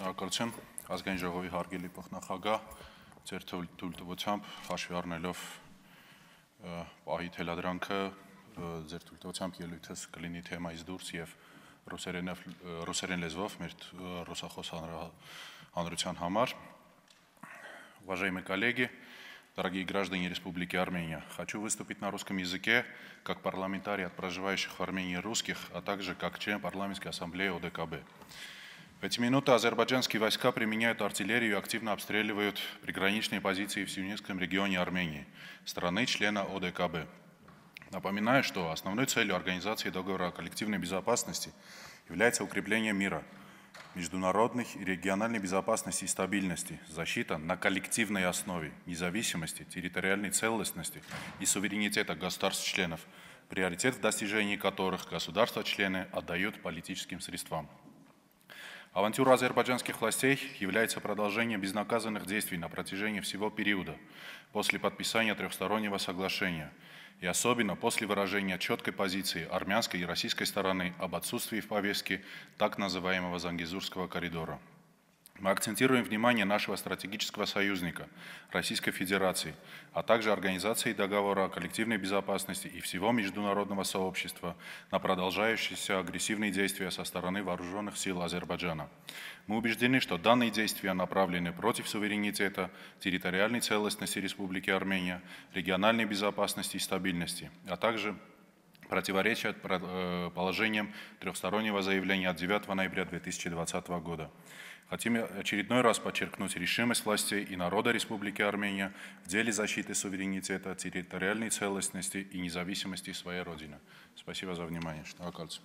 Շնորհակալություն ազգային ժողովի հարգելի փոխնախագահ ձեր թույլտվությամբ հաշվի առնելով պահի թելադրանքը ձեր թույլտվությամբ ելույթս կլինի թեմայից դուրս եւ ռուսերենով ռուսերեն լեզվով մեր ռուսախոս հանրության համար Уважаемые коллеги, дорогие граждане Республики Армения, хочу выступить на русском языке как парламентарий от проживающих в Армении русских, а также как член парламентской ассамблеи ОДКБ. В эти минуты азербайджанские войска применяют артиллерию и активно обстреливают приграничные позиции в Сюнинском регионе Армении, страны члена ОДКБ. Напоминаю, что основной целью Организации договора о коллективной безопасности является укрепление мира, международных и региональной безопасности и стабильности, защита на коллективной основе независимости, территориальной целостности и суверенитета государств-членов, приоритет в достижении которых государства-члены отдают политическим средствам. Авантюра азербайджанских властей является продолжением безнаказанных действий на протяжении всего периода после подписания трехстороннего соглашения и особенно после выражения четкой позиции армянской и российской стороны об отсутствии в повестке так называемого Зангизурского коридора. Мы акцентируем внимание нашего стратегического союзника Российской Федерации, а также Организации договора о коллективной безопасности и всего международного сообщества на продолжающиеся агрессивные действия со стороны вооруженных сил Азербайджана. Мы убеждены, что данные действия направлены против суверенитета, территориальной целостности Республики Армения, региональной безопасности и стабильности, а также противоречат э, положениям трехстороннего заявления от 9 ноября 2020 года. Хотим очередной раз подчеркнуть решимость властей и народа Республики Армения в деле защиты суверенитета, территориальной целостности и независимости своей Родины. Спасибо за внимание. Что